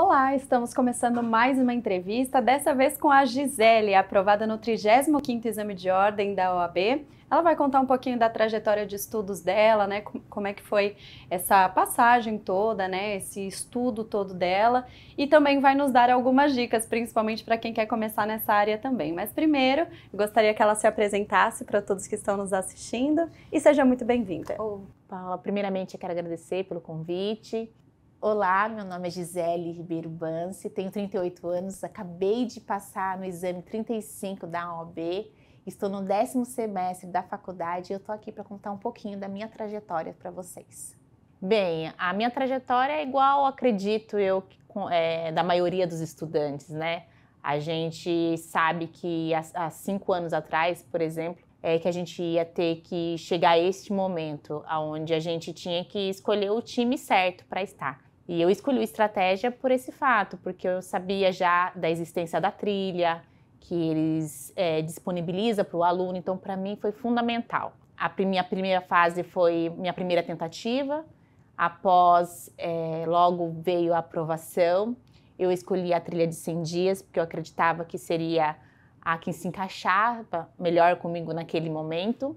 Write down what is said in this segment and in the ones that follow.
Olá, estamos começando mais uma entrevista, dessa vez com a Gisele, aprovada no 35º Exame de Ordem da OAB. Ela vai contar um pouquinho da trajetória de estudos dela, né, como é que foi essa passagem toda, né, esse estudo todo dela, e também vai nos dar algumas dicas, principalmente para quem quer começar nessa área também. Mas primeiro, gostaria que ela se apresentasse para todos que estão nos assistindo e seja muito bem-vinda. Oh, Paula, primeiramente eu quero agradecer pelo convite. Olá, meu nome é Gisele Ribeiro Bansi, tenho 38 anos, acabei de passar no exame 35 da OAB, estou no décimo semestre da faculdade e eu estou aqui para contar um pouquinho da minha trajetória para vocês. Bem, a minha trajetória é igual, acredito eu, é, da maioria dos estudantes, né? A gente sabe que há, há cinco anos atrás, por exemplo, é que a gente ia ter que chegar a este momento, aonde a gente tinha que escolher o time certo para estar. E eu escolhi estratégia por esse fato, porque eu sabia já da existência da trilha, que eles é, disponibiliza para o aluno, então para mim foi fundamental. A minha primeira fase foi minha primeira tentativa, após é, logo veio a aprovação, eu escolhi a trilha de 100 dias, porque eu acreditava que seria a que se encaixava melhor comigo naquele momento.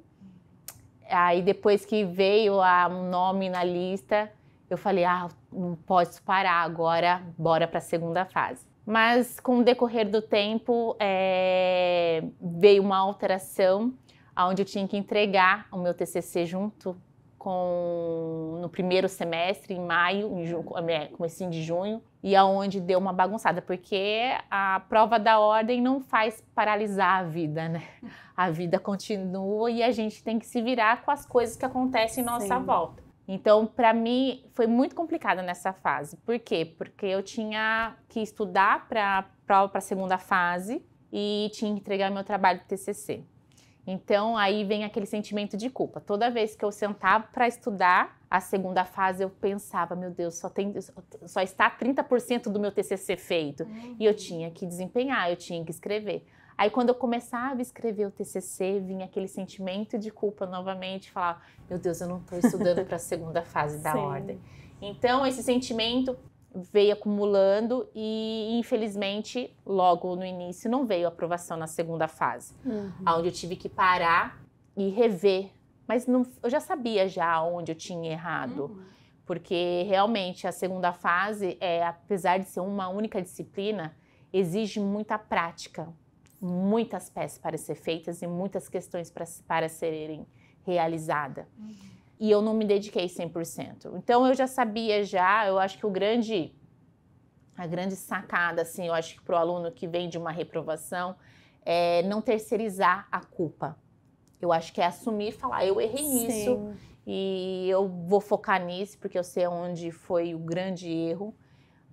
Aí depois que veio a, um nome na lista, eu falei, ah, não posso parar agora, bora para a segunda fase. Mas com o decorrer do tempo é... veio uma alteração, onde eu tinha que entregar o meu TCC junto com no primeiro semestre, em maio, em junho, eh, comecinho de junho, e aonde deu uma bagunçada, porque a prova da ordem não faz paralisar a vida, né? A vida continua e a gente tem que se virar com as coisas que acontecem em nossa Sim. volta. Então, para mim, foi muito complicado nessa fase. Por quê? Porque eu tinha que estudar para para a segunda fase e tinha que entregar meu trabalho do TCC. Então, aí vem aquele sentimento de culpa. Toda vez que eu sentava para estudar a segunda fase, eu pensava, meu Deus, só, tem, só está 30% do meu TCC feito. Uhum. E eu uhum. tinha que desempenhar, eu tinha que escrever. Aí quando eu começava a escrever o TCC, vinha aquele sentimento de culpa novamente, falar, meu Deus, eu não estou estudando para a segunda fase da Sim. ordem. Então esse sentimento veio acumulando e infelizmente logo no início não veio a aprovação na segunda fase, uhum. onde eu tive que parar e rever. Mas não, eu já sabia já onde eu tinha errado. Uhum porque realmente a segunda fase, é, apesar de ser uma única disciplina, exige muita prática, muitas peças para ser feitas e muitas questões pra, para serem realizadas. Uhum. E eu não me dediquei 100%. Então eu já sabia já, eu acho que o grande a grande sacada assim, eu acho que para o aluno que vem de uma reprovação é não terceirizar a culpa. Eu acho que é assumir e falar, eu errei Sim. nisso e eu vou focar nisso porque eu sei onde foi o grande erro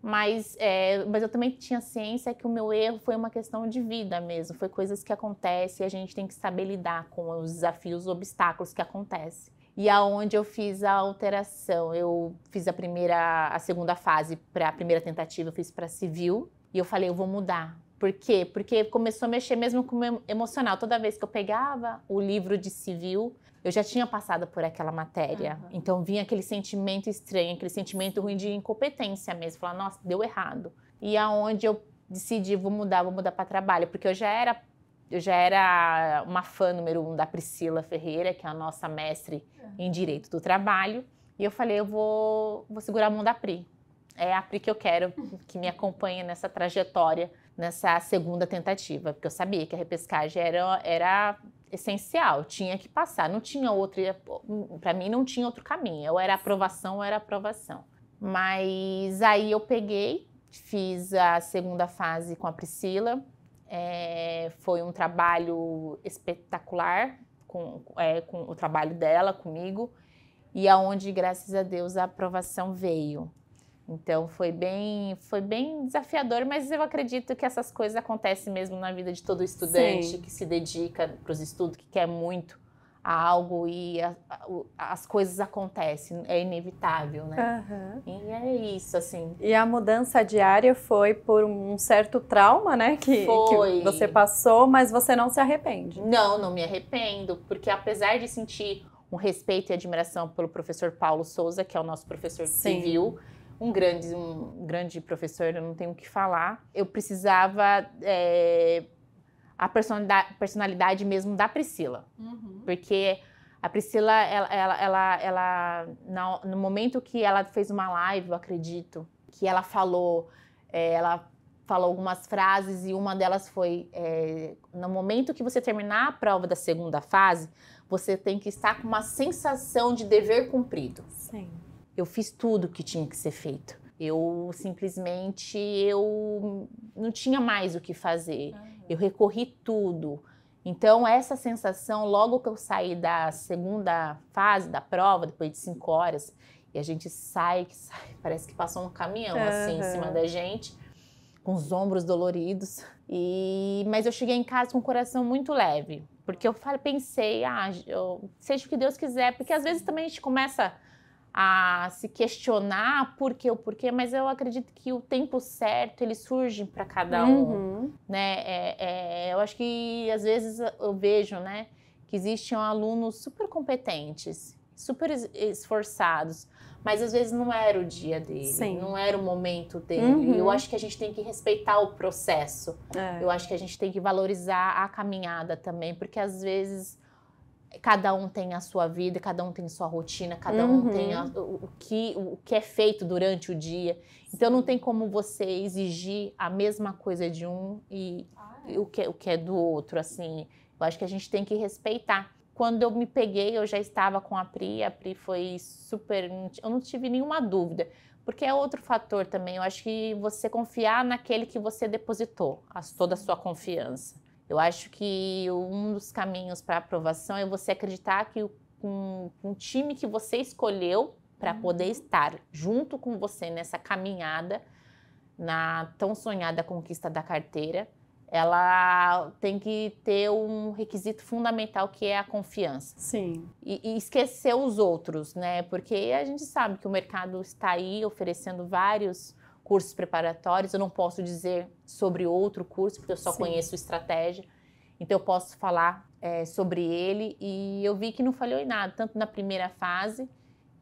mas, é, mas eu também tinha ciência que o meu erro foi uma questão de vida mesmo. Foi coisas que acontecem e a gente tem que saber lidar com os desafios, os obstáculos que acontecem. E aonde eu fiz a alteração, eu fiz a primeira, a segunda fase para a primeira tentativa, eu fiz para civil e eu falei, eu vou mudar. Por quê? Porque começou a mexer mesmo com o meu emocional. Toda vez que eu pegava o livro de civil, eu já tinha passado por aquela matéria. Uhum. Então vinha aquele sentimento estranho, aquele sentimento ruim de incompetência mesmo. Falar, nossa, deu errado. E aonde eu decidi, vou mudar, vou mudar para trabalho. Porque eu já era eu já era uma fã número um da Priscila Ferreira, que é a nossa mestre em Direito do Trabalho. E eu falei, eu vou, vou segurar a mão da Pri. É a Pri que eu quero, que me acompanha nessa trajetória nessa segunda tentativa, porque eu sabia que a repescagem era, era essencial, tinha que passar, não tinha outra, para mim não tinha outro caminho, ou era aprovação ou era aprovação. Mas aí eu peguei, fiz a segunda fase com a Priscila, é, foi um trabalho espetacular com, é, com o trabalho dela comigo, e aonde, graças a Deus, a aprovação veio. Então foi bem, foi bem desafiador, mas eu acredito que essas coisas acontecem mesmo na vida de todo estudante Sim. que se dedica para os estudos, que quer muito a algo e a, a, as coisas acontecem, é inevitável, né? Uhum. E é isso, assim. E a mudança diária foi por um certo trauma, né? Que, que, você passou, mas você não se arrepende. Não, não me arrependo, porque apesar de sentir um respeito e admiração pelo professor Paulo Souza, que é o nosso professor Sim. civil um grande, um grande professor, eu não tenho o que falar. Eu precisava é, a personalidade, personalidade mesmo da Priscila. Uhum. Porque a Priscila, ela, ela, ela, ela na, no momento que ela fez uma live, eu acredito, que ela falou, é, ela falou algumas frases e uma delas foi: é, no momento que você terminar a prova da segunda fase, você tem que estar com uma sensação de dever cumprido. Sim. Eu fiz tudo o que tinha que ser feito. Eu simplesmente eu não tinha mais o que fazer. Eu recorri tudo. Então essa sensação, logo que eu saí da segunda fase da prova, depois de cinco horas, e a gente sai, sai parece que passou um caminhão uhum. assim em cima da gente, com os ombros doloridos. E mas eu cheguei em casa com o coração muito leve, porque eu pensei, ah, eu, seja o que Deus quiser, porque às vezes também a gente começa a se questionar por que o porquê, mas eu acredito que o tempo certo ele surge para cada um, uhum. né? É, é, eu acho que às vezes eu vejo, né, que existem alunos super competentes, super esforçados, mas às vezes não era o dia dele, Sim. não era o momento dele. Uhum. Eu acho que a gente tem que respeitar o processo. É. Eu acho que a gente tem que valorizar a caminhada também, porque às vezes cada um tem a sua vida, cada um tem sua rotina, cada uhum. um tem uhum. a, o, o, que, o que é feito durante o dia. Então não tem como você exigir a mesma coisa de um e, ah, é. e o, que, o que é do outro, assim. Eu acho que a gente tem que respeitar. Quando eu me peguei, eu já estava com a Pri, a Pri foi super. Eu não tive nenhuma dúvida. Porque é outro fator também. Eu acho que você confiar naquele que você depositou, toda a sua confiança. Eu acho que um dos caminhos para aprovação é você acreditar que o com, um, um time que você escolheu para uhum. poder estar junto com você nessa caminhada na tão sonhada conquista da carteira, ela tem que ter um requisito fundamental que é a confiança. Sim. E, e esquecer os outros, né? Porque a gente sabe que o mercado está aí oferecendo vários cursos preparatórios, eu não posso dizer sobre outro curso, porque eu só Sim. conheço estratégia. Então, eu posso falar é, sobre ele e eu vi que não falhou em nada, tanto na primeira fase,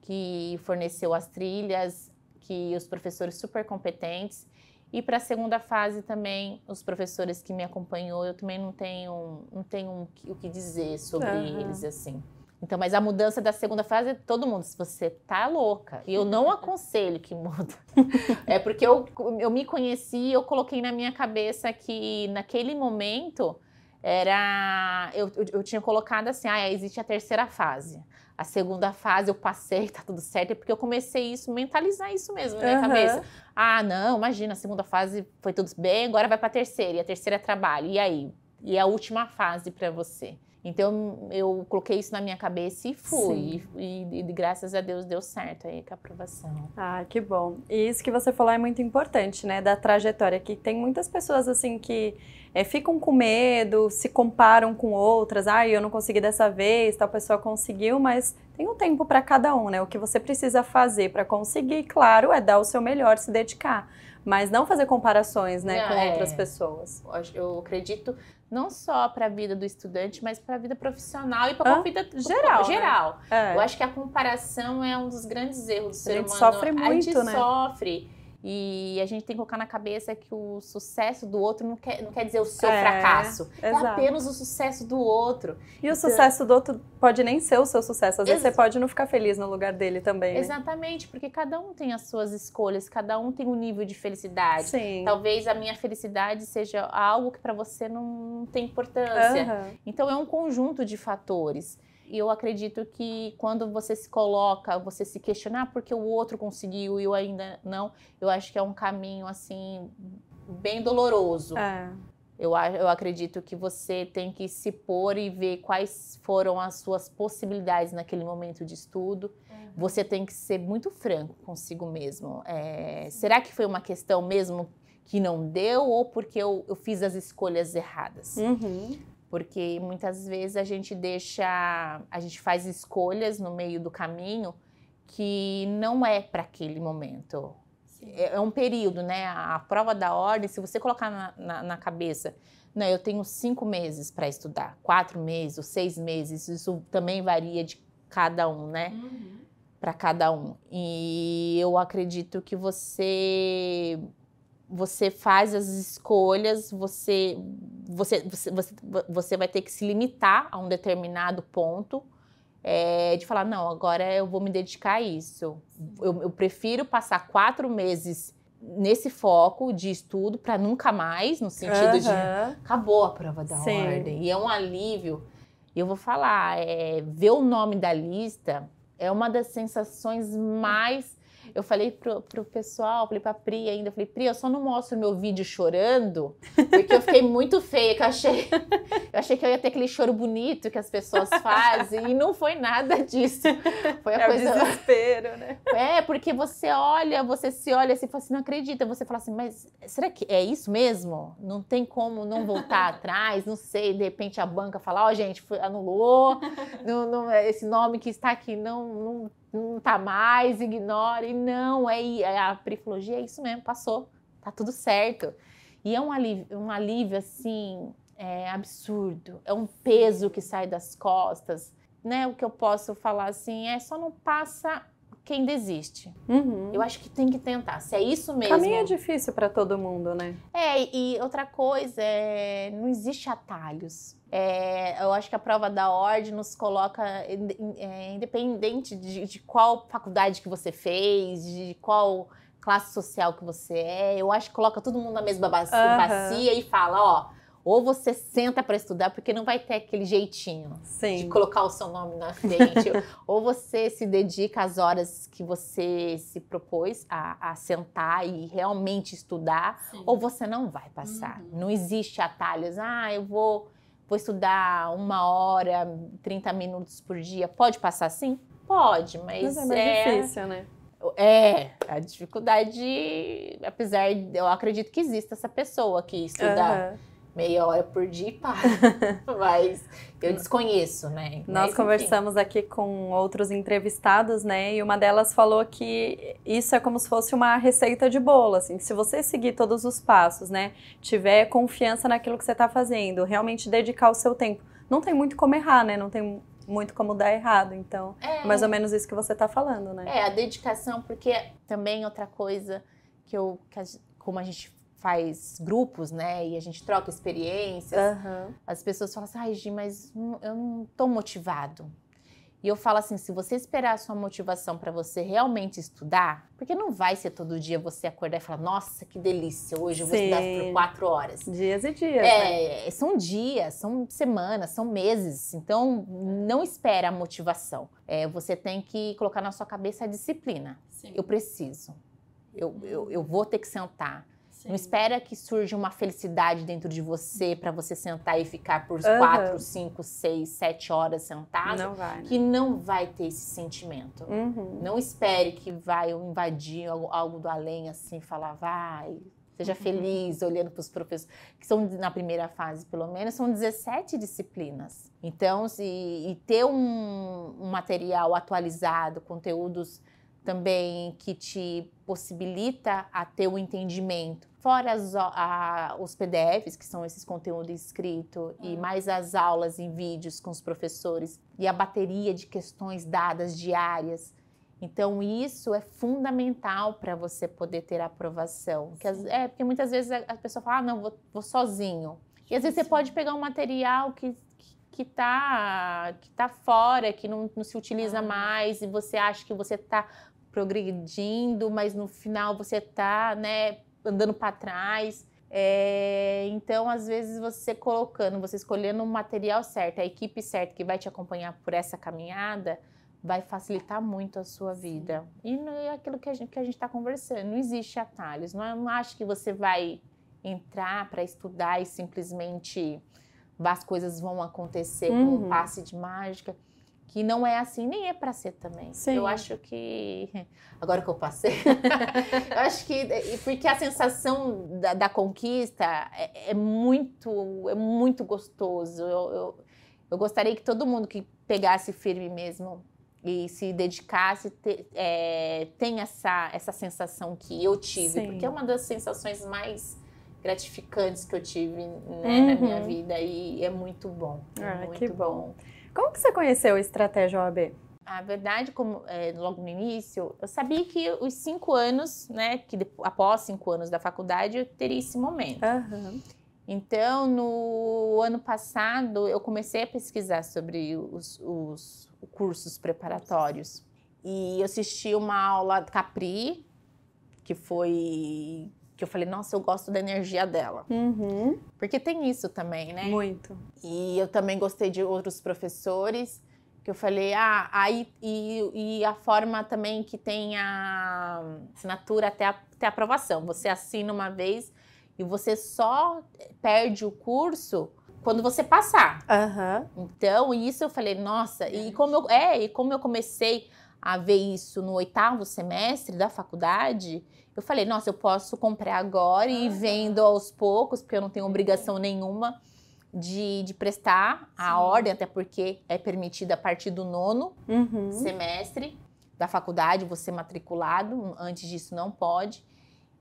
que forneceu as trilhas, que os professores super competentes, e para a segunda fase também, os professores que me acompanhou, eu também não tenho, não tenho o que dizer sobre uhum. eles, assim. Então, mas a mudança da segunda fase é todo mundo. Se você tá louca, e eu não aconselho que muda. é porque eu, eu me conheci, eu coloquei na minha cabeça que naquele momento era. Eu, eu, eu tinha colocado assim: ah, existe a terceira fase. A segunda fase eu passei, tá tudo certo, é porque eu comecei isso, mentalizar isso mesmo na minha uhum. cabeça. Ah, não, imagina, a segunda fase foi tudo bem, agora vai pra terceira, e a terceira é trabalho. E aí? E a última fase para você? Então eu coloquei isso na minha cabeça e fui. E, e, graças a Deus deu certo aí com a aprovação. Ah, que bom. E isso que você falou é muito importante, né? Da trajetória, que tem muitas pessoas assim que é, ficam com medo, se comparam com outras. Ah, eu não consegui dessa vez, tal pessoa conseguiu, mas tem um tempo para cada um, né? O que você precisa fazer para conseguir, claro, é dar o seu melhor, se dedicar mas não fazer comparações né, não, com é. outras pessoas. Eu acredito, não só para a vida do estudante, mas para a vida profissional e para a vida geral. geral. Né? É. Eu acho que a comparação é um dos grandes erros do a ser humano. Sofre muito, a gente né? sofre e a gente tem que colocar na cabeça que o sucesso do outro não quer, não quer dizer o seu é, fracasso. É exato. É apenas o sucesso do outro. E então, o sucesso do outro pode nem ser o seu sucesso. Às vezes você pode não ficar feliz no lugar dele também. Né? Exatamente, porque cada um tem as suas escolhas, cada um tem um nível de felicidade. Sim. Talvez a minha felicidade seja algo que para você não tem importância. Uhum. Então é um conjunto de fatores. E eu acredito que quando você se coloca, você se questionar porque o outro conseguiu e eu ainda não, eu acho que é um caminho assim bem doloroso. É. Eu, eu acredito que você tem que se pôr e ver quais foram as suas possibilidades naquele momento de estudo. Uhum. Você tem que ser muito franco consigo mesmo. É, será que foi uma questão mesmo que não deu ou porque eu, eu fiz as escolhas erradas? Uhum porque muitas vezes a gente deixa, a gente faz escolhas no meio do caminho que não é para aquele momento. Sim. É, é um período, né? A prova da ordem, se você colocar na, na, na cabeça, não, eu tenho cinco meses para estudar, quatro meses, seis meses, isso também varia de cada um, né? Uhum. Para cada um. E eu acredito que você você faz as escolhas, você você, você, você, você vai ter que se limitar a um determinado ponto é, de falar, não, agora eu vou me dedicar a isso. Eu, eu prefiro passar quatro meses nesse foco de estudo para nunca mais, no sentido uhum. de acabou a prova da Sim. ordem. E é um alívio. E eu vou falar, é, ver o nome da lista é uma das sensações mais eu falei pro, pro pessoal, falei pra Pri ainda, falei, Pri, eu só não mostro meu vídeo chorando, porque eu fiquei muito feia, que eu achei, eu achei que eu ia ter aquele choro bonito que as pessoas fazem, e não foi nada disso. Foi a é coisa... o desespero, né? É, porque você olha, você se olha assim, fala assim, não acredita, você fala assim, mas será que é isso mesmo? Não tem como não voltar atrás, não sei, de repente a banca fala, ó, oh, gente, anulou, não, não, é, esse nome que está aqui não, não não tá mais, ignore. Não, é, é a periflogia é isso mesmo, passou, tá tudo certo. E é um alívio, um alívio assim, é absurdo. É um peso que sai das costas, né? O que eu posso falar assim é só não passa quem desiste. Uhum. Eu acho que tem que tentar. Se é isso mesmo. Caminho é difícil para todo mundo, né? É, e outra coisa é não existe atalhos. É, eu acho que a prova da ordem nos coloca, é, independente de, de, qual faculdade que você fez, de qual classe social que você é, eu acho que coloca todo mundo na mesma bacia, uhum. bacia e fala, ó, ou você senta para estudar, porque não vai ter aquele jeitinho Sim. de colocar o seu nome na frente. ou você se dedica às horas que você se propôs a, a sentar e realmente estudar, Sim. ou você não vai passar. Uhum. Não existe atalhos. Ah, eu vou vou estudar uma hora, 30 minutos por dia, pode passar assim? Pode, mas, mas é mais é... difícil, né? É, a dificuldade, apesar, de, eu acredito que exista essa pessoa que estuda uhum meia hora por dia e para. Mas eu desconheço, né? Nós conversamos enfim. aqui com outros entrevistados, né? E uma delas falou que isso é como se fosse uma receita de bolo, assim. Se você seguir todos os passos, né? Tiver confiança naquilo que você está fazendo, realmente dedicar o seu tempo. Não tem muito como errar, né? Não tem muito como dar errado. Então, é, é mais ou menos isso que você está falando, né? É, a dedicação, porque também outra coisa que eu... Que a, como a gente faz grupos, né? E a gente troca experiências. Uhum. As pessoas falam assim, ai, Gi, mas hum, eu não tô motivado. E eu falo assim, se você esperar a sua motivação para você realmente estudar, porque não vai ser todo dia você acordar e falar, nossa, que delícia, hoje eu vou Sim. estudar por quatro horas. Dias e dias. É, né? são dias, são semanas, são meses. Então, não espera a motivação. É, você tem que colocar na sua cabeça a disciplina. Sim. Eu preciso. Eu, eu, eu vou ter que sentar Sim. Não espera que surja uma felicidade dentro de você para você sentar e ficar por uhum. quatro, cinco, seis, sete horas sentado. Não vai, né? Que não vai ter esse sentimento. Uhum. Não espere que vai invadir algo, algo do além assim, falar, vai, seja uhum. feliz olhando para os professores, que são na primeira fase, pelo menos, são 17 disciplinas. Então, se, e ter um, um material atualizado, conteúdos também que te possibilita a ter o entendimento. Fora as, a, os PDFs, que são esses conteúdo escrito, uhum. e mais as aulas em vídeos com os professores, e a bateria de questões dadas diárias. Então, isso é fundamental para você poder ter aprovação. Porque, é, porque muitas vezes a, a pessoa fala, ah, não, vou, vou sozinho. E às vezes Sim. você pode pegar um material que que está que tá fora, que não, não se utiliza ah. mais e você acha que você está progredindo, mas no final você tá, né, andando para trás. É, então, às vezes, você colocando, você escolhendo o material certo, a equipe certa que vai te acompanhar por essa caminhada, vai facilitar muito a sua vida. E não é aquilo que a gente está conversando, não existe atalhos. Não, não acho que você vai entrar para estudar e simplesmente as coisas vão acontecer uhum. com um passe de mágica que não é assim, nem é para ser também. Sim. Eu acho que. Agora que eu passei. eu acho que. Porque a sensação da, da conquista é, é, muito. É muito gostoso. Eu, eu, eu, gostaria que todo mundo que pegasse firme mesmo e se dedicasse te, é, tenha essa, essa sensação que eu tive. Sim. Porque é uma das sensações mais gratificantes que eu tive né, uhum. na minha uhum. vida e é muito bom. É ah, muito bom. bom. Como que você conheceu a estratégia OAB? A verdade, como é, logo no início, eu sabia que os cinco anos, né, que após cinco anos da faculdade, eu teria esse momento. Uhum. Então, no ano passado, eu comecei a pesquisar sobre os, os, os cursos preparatórios. E assisti uma aula Capri, que foi que eu falei, nossa, eu gosto da energia dela. Uhum. Porque tem isso também, né? Muito. E eu também gostei de outros professores, que eu falei, ah, aí, e, e a forma também que tem a assinatura até a, até a aprovação. Você assina uma vez e você só perde o curso quando você passar. Uhum. Então, isso eu falei, nossa, e como eu, é, e como eu comecei a ver isso no oitavo semestre da faculdade, eu falei, nossa, eu posso comprar agora e vendo aos poucos, porque eu não tenho obrigação nenhuma de, de prestar a Sim. ordem, até porque é permitida a partir do nono uhum. semestre da faculdade, você matriculado, antes disso não pode.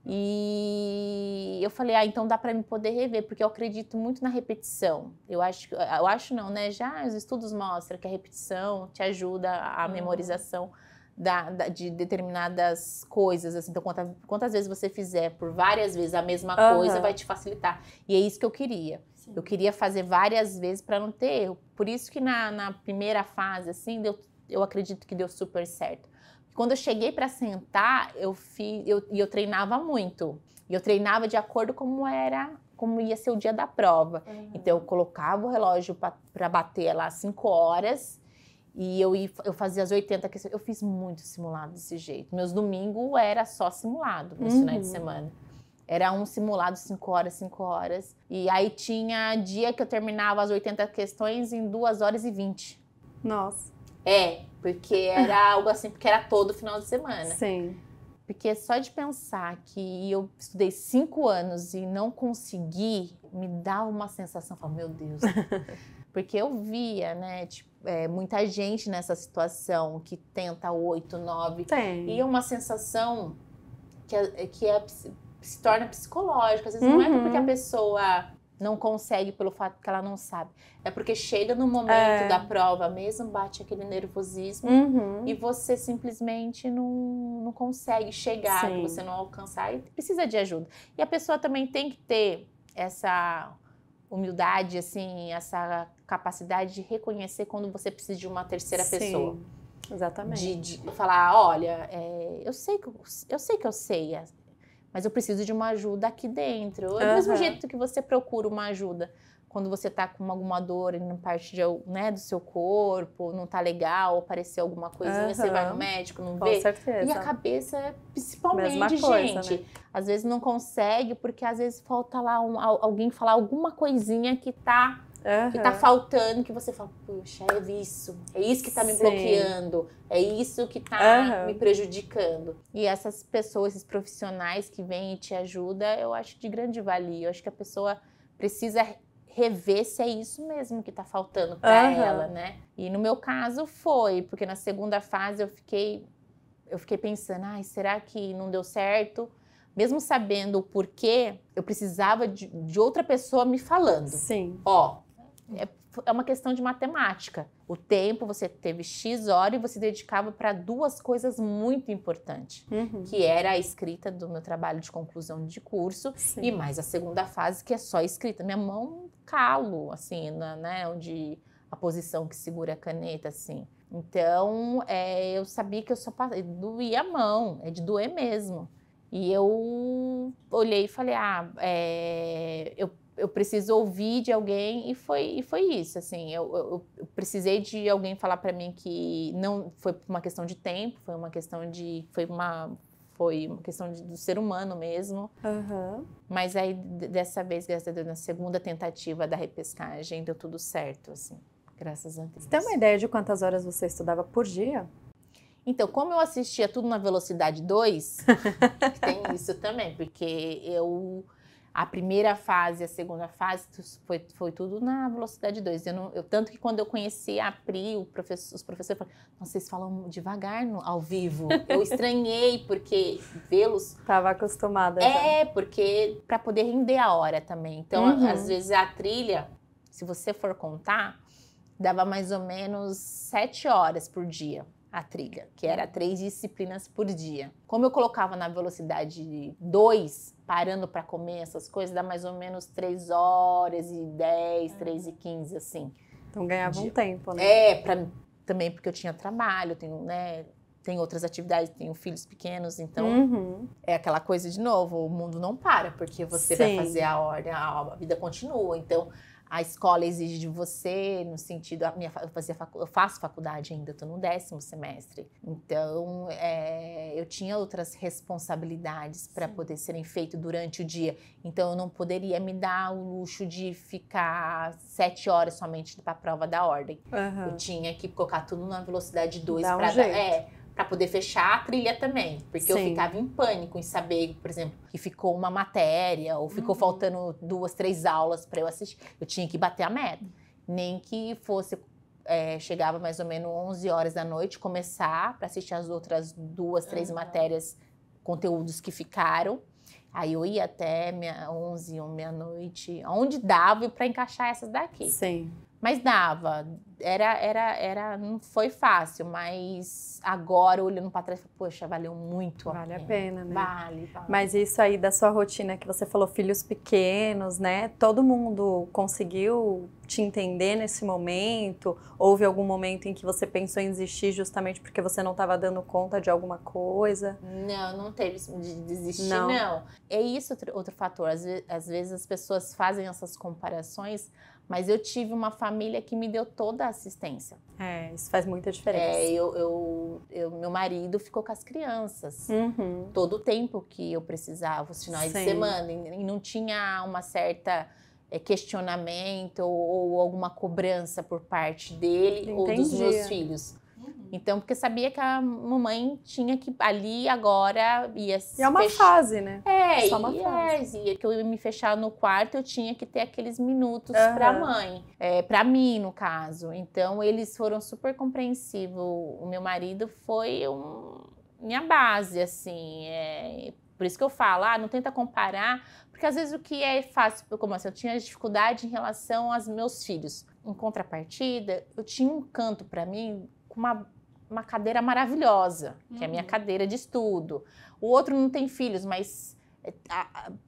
E eu falei, ah, então dá para me poder rever, porque eu acredito muito na repetição. Eu acho, eu acho não, né? Já os estudos mostram que a repetição te ajuda a uhum. memorização da, da, de determinadas coisas. Assim. Então, quantas, quantas vezes você fizer por várias vezes a mesma uhum. coisa, vai te facilitar. E é isso que eu queria. Sim. Eu queria fazer várias vezes para não ter erro. Por isso que na, na primeira fase, assim, deu, eu acredito que deu super certo quando eu cheguei para sentar, eu fiz, eu, eu treinava muito. E eu treinava de acordo como era, como ia ser o dia da prova. Uhum. Então eu colocava o relógio para bater lá 5 horas. E eu, eu fazia as 80 questões. Eu fiz muito simulado desse jeito. Meus domingos era só simulado, no uhum. finais de semana. Era um simulado 5 horas, 5 horas. E aí tinha dia que eu terminava as 80 questões em 2 horas e 20. Nossa. É. Porque era algo assim, porque era todo final de semana. Sim. Porque só de pensar que eu estudei cinco anos e não consegui, me dá uma sensação, falo, meu Deus. Porque eu via, né, tipo, é, muita gente nessa situação que tenta oito, nove. Tem. E é uma sensação que, é, que é, se torna psicológica. Às vezes uhum. não é uhum. porque a pessoa não consegue pelo fato que ela não sabe. É porque chega no momento é. da prova mesmo, bate aquele nervosismo uhum. e você simplesmente não, não consegue chegar, Sim. você não alcançar e precisa de ajuda. E a pessoa também tem que ter essa humildade, assim, essa capacidade de reconhecer quando você precisa de uma terceira Sim. pessoa. Exatamente. De, de falar, olha, é, eu, sei que, eu, eu sei que eu sei mas eu preciso de uma ajuda aqui dentro. Uhum. É do mesmo jeito que você procura uma ajuda quando você tá com alguma dor em parte de, né, do seu corpo, não tá legal, apareceu alguma coisinha, uhum. você vai no médico, não com vê. Com certeza. E a cabeça, é principalmente, coisa, né? gente, né? às vezes não consegue porque às vezes falta lá um, alguém falar alguma coisinha que tá uhum. que tá faltando, que você fala, puxa, é isso, é isso que tá me Sim. bloqueando, é isso que tá uhum. me prejudicando. E essas pessoas, esses profissionais que vêm e te ajudam, eu acho de grande valia. Eu acho que a pessoa precisa rever se é isso mesmo que tá faltando para uhum. ela, né? E no meu caso foi, porque na segunda fase eu fiquei eu fiquei pensando, ai, será que não deu certo? Mesmo sabendo o porquê, eu precisava de, de outra pessoa me falando. Sim. Ó, é, é uma questão de matemática. O tempo, você teve X horas e você dedicava para duas coisas muito importantes, uhum. que era a escrita do meu trabalho de conclusão de curso Sim. e mais a segunda fase, que é só escrita. Minha mão calo, assim, na, né, onde a posição que segura a caneta, assim. Então, é, eu sabia que eu só passava, doía a mão, é de doer mesmo. E eu olhei e falei, ah, é, eu eu preciso ouvir de alguém e foi, e foi isso, assim, eu, eu, eu precisei de alguém falar para mim que não foi uma questão de tempo, foi uma questão de, foi uma, foi uma questão de, do ser humano mesmo. Uhum. Mas aí, dessa vez, graças a Deus, na segunda tentativa da repescagem, deu tudo certo, assim, graças a Deus. Você tem uma ideia de quantas horas você estudava por dia? Então, como eu assistia tudo na velocidade 2, tem isso também, porque eu a primeira fase, a segunda fase, foi, foi tudo na velocidade 2. Eu não, eu, tanto que quando eu conheci a Pri, professor, os professores falaram, vocês falam devagar no, ao vivo. Eu estranhei, porque vê-los... Estava acostumada. É, já. porque para poder render a hora também. Então, uhum. às vezes, a trilha, se você for contar, dava mais ou menos sete horas por dia a trilha, que era três disciplinas por dia. Como eu colocava na velocidade 2, parando para comer essas coisas, dá mais ou menos 3 horas e 10, 3 uhum. e 15, assim. Então ganhava um tempo, né? É, pra, também porque eu tinha trabalho, tenho, né, tem outras atividades, tenho filhos pequenos, então uhum. é aquela coisa de novo, o mundo não para, porque você Sim. vai fazer a ordem, a, a vida continua. Então, a escola exige de você, no sentido, a minha, eu, fazia facu, eu faço faculdade ainda, estou no décimo semestre. Então, é, eu tinha outras responsabilidades para poder serem feitas durante o dia. Então, eu não poderia me dar o luxo de ficar sete horas somente para a prova da ordem. Uhum. Eu tinha que colocar tudo na velocidade 2 um para dar. É, para poder fechar a trilha também. Porque Sim. eu ficava em pânico em saber, por exemplo, que ficou uma matéria ou ficou uhum. faltando duas, três aulas para eu assistir. Eu tinha que bater a meta. Nem que fosse. É, chegava mais ou menos 11 horas da noite, começar para assistir as outras duas, três uhum. matérias, conteúdos que ficaram. Aí eu ia até meia, 11 ou meia-noite, onde dava para encaixar essas daqui. Sim. Mas dava. Era, era, era, não foi fácil, mas agora olhando para trás, poxa, valeu muito vale a pena. Vale a pena, né? Vale, vale. Mas isso aí da sua rotina que você falou, filhos pequenos, né? Todo mundo conseguiu te entender nesse momento? Houve algum momento em que você pensou em desistir justamente porque você não estava dando conta de alguma coisa? Não, não teve de desistir, não. não. É isso outro fator. Às às vezes as pessoas fazem essas comparações mas eu tive uma família que me deu toda a assistência. É, isso faz muita diferença. É, eu, eu, eu meu marido ficou com as crianças uhum. todo o tempo que eu precisava, os finais Sim. de semana. E não tinha uma certa é, questionamento ou, ou, alguma cobrança por parte dele Entendi. ou dos meus filhos. Então, porque sabia que a mamãe tinha que ali agora ia se. E é uma fech... fase, né? É, é só uma ia, é, fase. e é que eu ia me fechar no quarto, eu tinha que ter aqueles minutos uhum. para a mãe, é, para mim, no caso. Então, eles foram super compreensivos. O meu marido foi um... minha base, assim. É... Por isso que eu falo, ah, não tenta comparar, porque às vezes o que é fácil, como assim, eu tinha dificuldade em relação aos meus filhos. Em contrapartida, eu tinha um canto para mim com uma uma cadeira maravilhosa, que uhum. é a minha uhum. cadeira de estudo. O outro não tem filhos, mas eh,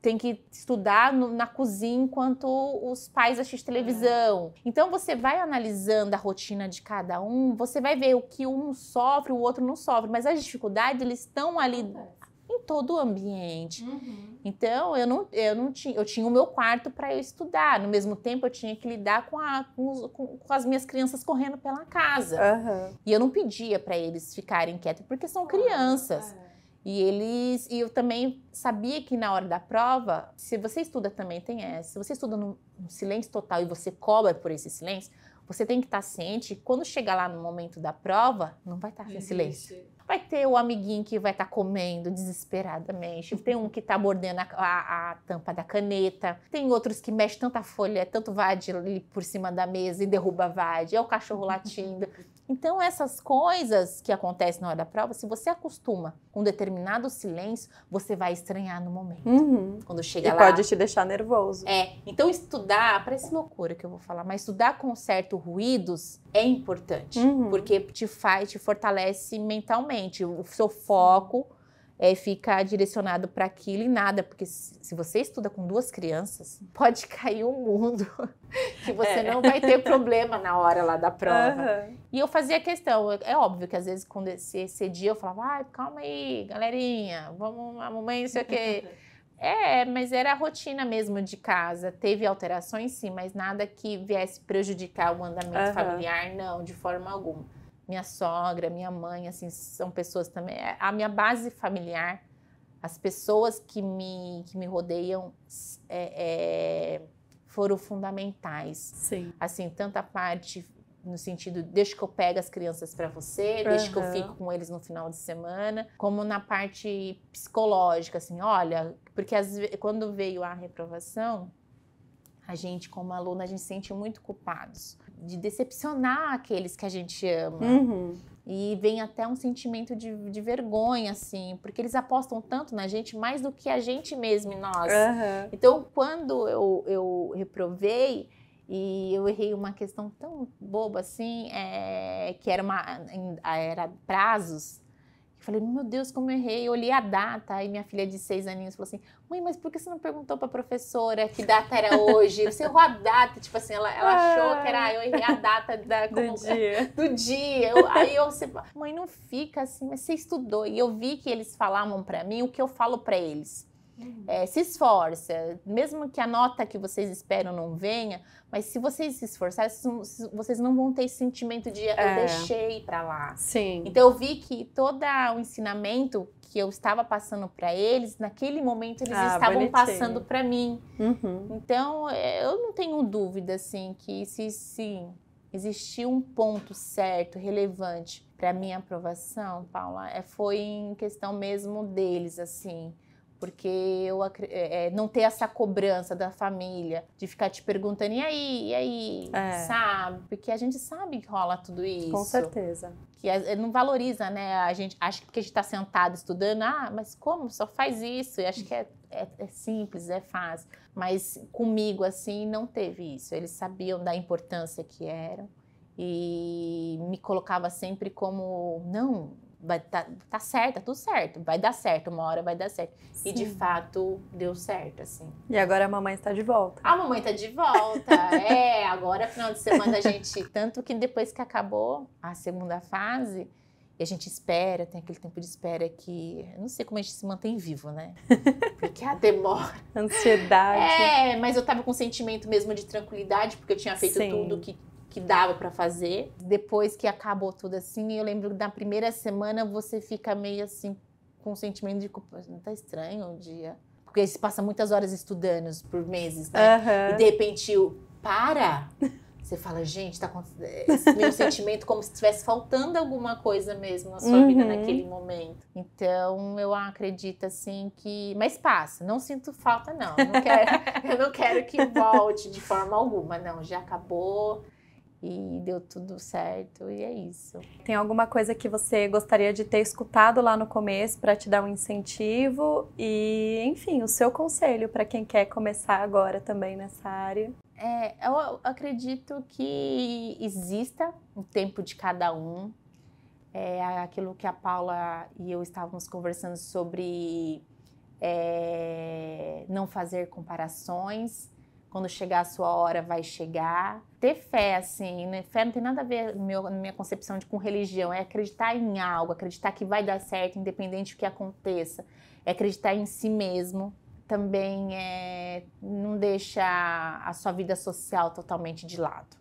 tem que estudar no, na cozinha enquanto os pais assistem é. televisão. É. Então você vai analisando a rotina de cada um, você vai ver o que um sofre, o outro não sofre, mas as dificuldades eles estão ali em todo o ambiente. Uhum. Então, eu não, eu não tinha, eu tinha o meu quarto para eu estudar. No mesmo tempo, eu tinha que lidar com, a, com, com, com as minhas crianças correndo pela casa. Uhum. E eu não pedia para eles ficarem quietos, porque são ah, crianças. Uhum. E eles. E eu também sabia que na hora da prova, se você estuda também tem essa. Se você estuda num silêncio total e você cobra por esse silêncio, você tem que estar tá ciente. Quando chegar lá no momento da prova, não vai estar tá sem silêncio. Vai ter o amiguinho que vai estar tá comendo desesperadamente, tem um que está mordendo a, a, a, tampa da caneta, tem outros que mexe tanta folha, tanto vade ali por cima da mesa e derruba a vade, é o cachorro latindo. Então, essas coisas que acontecem na hora da prova, se você acostuma com um determinado silêncio, você vai estranhar no momento. Uhum. Quando chega e lá. pode te deixar nervoso. É. Então, estudar, parece loucura que eu vou falar, mas estudar com certo ruídos é importante, uhum. porque te faz, te fortalece mentalmente realmente o seu foco é direcionado para aquilo e nada, porque se você estuda com duas crianças, pode cair um mundo que você é. não vai ter problema na hora lá da prova. Uhum. E eu fazia questão, é óbvio que às vezes quando se dia, eu falava, ai, ah, calma aí, galerinha, vamos, a mamãe, não sei o quê. É, mas era a rotina mesmo de casa. Teve alterações, sim, mas nada que viesse prejudicar o andamento uhum. familiar, não, de forma alguma minha sogra, minha mãe, assim, são pessoas também. É, a minha base familiar, as pessoas que me, que me rodeiam é, é, foram fundamentais. Sim. Assim, tanta parte no sentido, deixa que eu pego as crianças para você, deixa que eu fico com eles no final de semana, como na parte psicológica, assim, olha, porque as, quando veio a reprovação, a gente como aluna, a gente se sente muito culpados de decepcionar aqueles que a gente ama. Uhum. E vem até um sentimento de, de, vergonha, assim, porque eles apostam tanto na gente, mais do que a gente mesmo e nós. Uhum. Então, quando eu, eu reprovei, e eu errei uma questão tão boba assim, é, que era, uma, era prazos. Falei, meu Deus, como eu errei. Eu olhei a data e minha filha de seis aninhos falou assim: mãe, mas por que você não perguntou pra professora que data era hoje? Você errou a data. Tipo assim, ela, ela achou que era, ah, eu errei a data da, como, do dia. Do dia. Eu, aí eu, você, mãe, não fica assim, mas você estudou. E eu vi que eles falavam para mim o que eu falo para eles. Uhum. É, se esforça, mesmo que a nota que vocês esperam não venha, mas se vocês se esforçarem, vocês não vão ter esse sentimento de ah, eu é. deixei para lá. Sim. Então eu vi que todo o ensinamento que eu estava passando para eles, naquele momento eles ah, estavam bonitinho. passando para mim. Uhum. Então é, eu não tenho dúvida assim que se sim um ponto certo, relevante para minha aprovação, Paula, é, foi em questão mesmo deles assim porque eu é, é, não ter essa cobrança da família de ficar te perguntando e aí e aí é. sabe porque a gente sabe que rola tudo isso com certeza que é, não valoriza né a gente acha que porque a gente está sentado estudando ah mas como só faz isso e acho que é, é, é simples é fácil mas comigo assim não teve isso eles sabiam da importância que eram e me colocava sempre como não vai tá, tá certo, tá tudo certo, vai dar certo, uma hora vai dar certo. Sim. E de fato deu certo, assim. E agora a mamãe está de volta. A mamãe está de volta, é. Agora, final de semana, a gente. Tanto que depois que acabou a segunda fase, a gente espera, tem aquele tempo de espera que. Não sei como a gente se mantém vivo, né? Porque a demora. Ansiedade. É, mas eu tava com um sentimento mesmo de tranquilidade, porque eu tinha feito Sim. tudo que que dava para fazer. Depois que acabou tudo assim, eu lembro que na primeira semana você fica meio assim com o sentimento de culpa, não tá estranho um dia. Porque você passa muitas horas estudando por meses, né? Uhum. E de repente o para. Você fala, gente, tá acontecendo. Esse meu sentimento como se estivesse faltando alguma coisa mesmo na sua uhum. vida naquele momento. Então, eu acredito assim que. Mas passa, não sinto falta, não. não quero... eu não quero que volte de forma alguma, não. Já acabou e deu tudo certo e é isso. Tem alguma coisa que você gostaria de ter escutado lá no começo para te dar um incentivo e, enfim, o seu conselho para quem quer começar agora também nessa área? É, eu acredito que exista o tempo de cada um. É aquilo que a Paula e eu estávamos conversando sobre é, não fazer comparações quando chegar a sua hora, vai chegar. Ter fé, assim, né? fé não tem nada a ver meu, minha concepção de com religião, é acreditar em algo, acreditar que vai dar certo, independente do que aconteça, é acreditar em si mesmo. Também é não deixar a sua vida social totalmente de lado.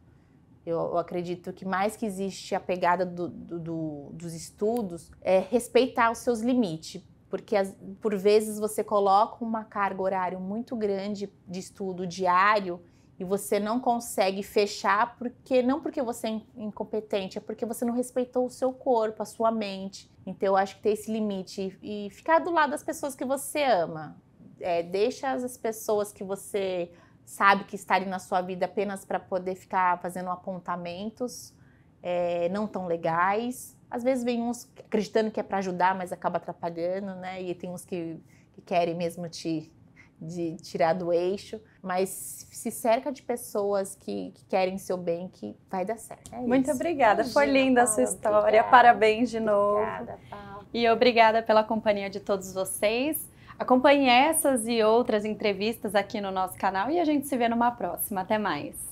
Eu, eu acredito que mais que existe a pegada do, do, do, dos estudos, é respeitar os seus limites porque as, por vezes você coloca uma carga horária muito grande de estudo diário e você não consegue fechar porque não porque você é incompetente, é porque você não respeitou o seu corpo, a sua mente. Então eu acho que ter esse limite e, e ficar do lado das pessoas que você ama. É, deixa as pessoas que você sabe que estarem na sua vida apenas para poder ficar fazendo apontamentos é, não tão legais às vezes vem uns acreditando que é para ajudar, mas acaba atrapalhando, né? E tem uns que, que querem mesmo te de tirar do eixo, mas se cerca de pessoas que, que querem seu bem, que vai dar certo. É Muito isso. obrigada, Imagina, foi linda Paula, a sua história. Obrigada, Parabéns de novo. Obrigada, E obrigada pela companhia de todos vocês. Acompanhe essas e outras entrevistas aqui no nosso canal e a gente se vê numa próxima. Até mais.